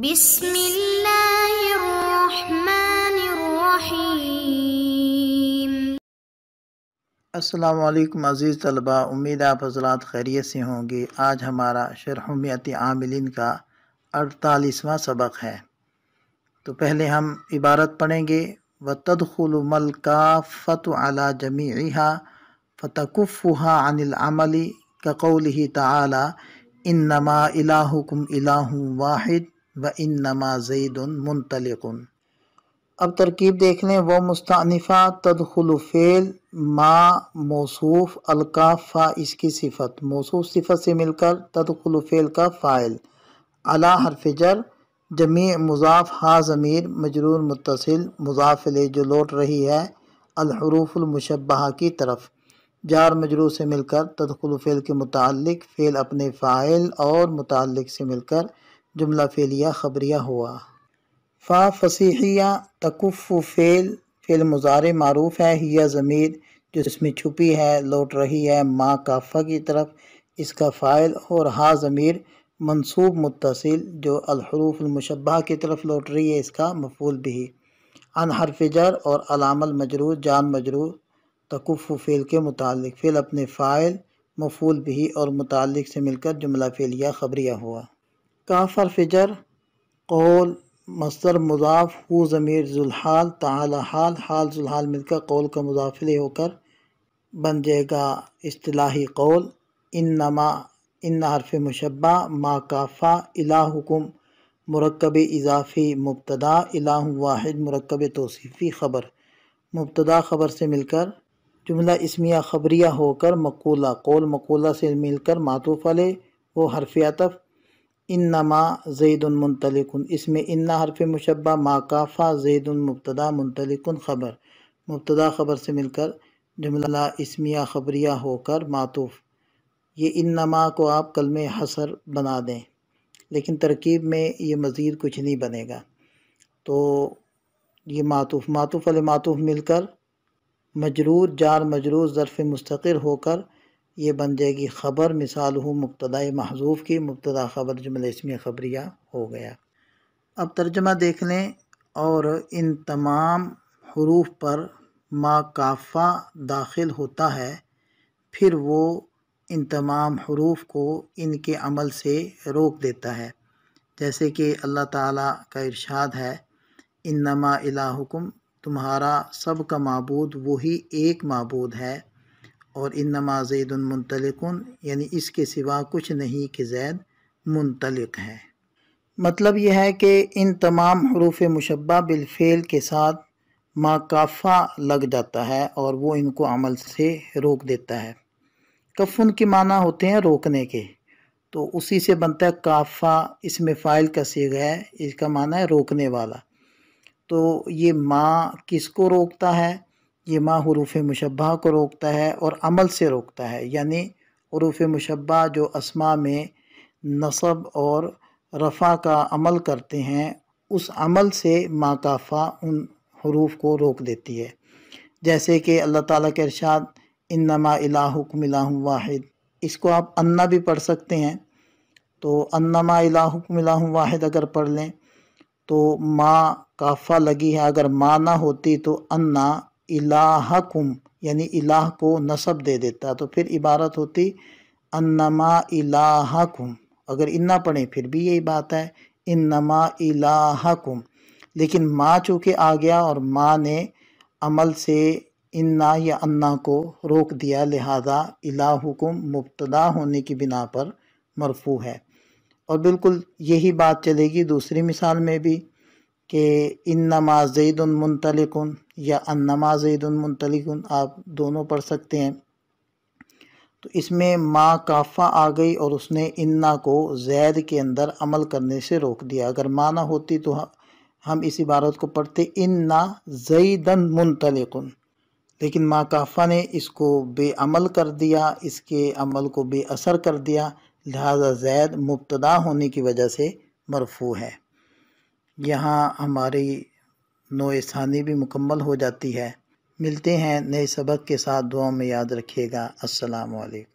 بسم اللہ الرحمن الرحیم السلام علیکم عزیز طلبہ امید آپ حضرات خیریت سے ہوں گے آج ہمارا شرحمیت عاملین کا اڑتالیسواں سبق ہے تو پہلے ہم عبارت پڑھیں گے وَتَدْخُلُ مَلْكَا عَلَى جَمِعِهَا فَتَكُفُّهَا عَنِ الْعَمَلِ كَقَوْلِهِ تَعَالَى إِنَّمَا إِلَاهُكُمْ إِلَاهُمْ وَاحِدٌ وَإِنَّمَا ان مُنْتَلِقٌ اب ترکیب دیکھ لیں وہ مستعنفہ تدخل خلوفیل ما موصوف القافا اس کی صفت موصوف صفت سے مل کر تدخل خلوفیل کا فائل حرف جر جمیع مضاف ہا زمیر مجرور متصل مضاف لے جو لوٹ رہی ہے الحروف المشبہ کی طرف جار مجرور سے مل کر تدخل فیل کے متعلق فعل اپنے فائل اور متعلق سے مل کر جملہ فعلیہ خبریہ ہوا فا فصیحیہ تکف فعل فعل مضارع معروف ہے ہیا ضمیر جو اس میں چھپی ہے لوٹ رہی ہے ماں کافا کی طرف اس کا فائل اور ہا ضمیر منصوب متصل جو الحروف المشبہ کی طرف لوٹ رہی ہے اس کا مفول بھی ان حرف جر اور علام المجرور جان مجرور تکف فعل کے متعلق فعل اپنے فائل مفول بھی اور متعلق سے مل کر جملہ فعلیہ خبریہ ہوا کافر فجر قول مصدر مضاف ہو ضمیر ذلحال تعالی حال حال ذلحال مل کر قول کا مضافلے ہو کر بن جائے گا اصطلاحی قول انما ان حرف مشبہ ما کافا الہکم حکم مرکب اضافی مبتدہ الہ واحد مرکب توصیفی خبر مبتدا خبر سے مل کر جملہ اسمیہ خبریہ ہو کر مقولہ قول مقولہ سے مل کر ماتوف علیہ وہ حرف عطف انما زید المنطقن اس میں انا حرف مشبہ ما کافا زید مبتدا منتلقن خبر مبتدا خبر سے مل کر جملہ اسمیہ خبریہ ہو کر معطوف یہ انما کو آپ کلم حسر بنا دیں لیکن ترکیب میں یہ مزید کچھ نہیں بنے گا تو یہ معطوف علی معطوف مل کر مجرور جار مجرور ظرف مستقر ہو کر یہ بن جائے گی خبر مثال ہو مبتدہ محضوف کی مبتدا خبر اسم خبریہ ہو گیا اب ترجمہ دیکھ لیں اور ان تمام حروف پر ما کافہ داخل ہوتا ہے پھر وہ ان تمام حروف کو ان کے عمل سے روک دیتا ہے جیسے کہ اللہ تعالیٰ کا ارشاد ہے انما الہکم تمہارا سب کا معبود وہی ایک معبود ہے اور ان نماز دن یعنی اس کے سوا کچھ نہیں کہ زید منتلق ہے مطلب یہ ہے کہ ان تمام حروف مشبہ بالفعل کے ساتھ ما کافہ لگ جاتا ہے اور وہ ان کو عمل سے روک دیتا ہے کفن کے معنی ہوتے ہیں روکنے کے تو اسی سے بنتا ہے کافہ اس میں فائل کا سیغ ہے اس کا معنی ہے روکنے والا تو یہ ماں کس کو روکتا ہے یہ ماں حروف مشبہ کو روکتا ہے اور عمل سے روکتا ہے یعنی حروف مشبہ جو اسما میں نصب اور رفع کا عمل کرتے ہیں اس عمل سے ماں کافہ ان حروف کو روک دیتی ہے جیسے کہ اللہ تعالیٰ کے ارشاد انما الہکم الہ واحد اس کو آپ انا بھی پڑھ سکتے ہیں تو انما الہکم الہ واحد اگر پڑھ لیں تو ماں کافہ لگی ہے اگر ماں نہ ہوتی تو انا الہکم یعنی الہ کو نصب دے دیتا تو پھر عبارت ہوتی انما الہکم اگر انا پڑھیں پھر بھی یہی بات ہے انما الہکم لیکن ماں چونکہ آ گیا اور ماں نے عمل سے انا یا انہ کو روک دیا لہذا الہکم مبتدا ہونے کی بنا پر مرفوع ہے اور بالکل یہی بات چلے گی دوسری مثال میں بھی کہ ان نمازل یا ان نماز عید المنطلقن آپ دونوں پڑھ سکتے ہیں تو اس میں ماں کافہ آ گئی اور اس نے انہ کو زید کے اندر عمل کرنے سے روک دیا اگر ماں نہ ہوتی تو ہم اس عبارت کو پڑھتے انہ زیدن منتلقن لیکن ماں کافہ نے اس کو بے عمل کر دیا اس کے عمل کو بے اثر کر دیا لہذا زید مبتدا ہونے کی وجہ سے مرفوع ہے یہاں ہماری ثانی بھی مکمل ہو جاتی ہے ملتے ہیں نئے سبق کے ساتھ دعاؤں میں یاد رکھیے گا السلام علیکم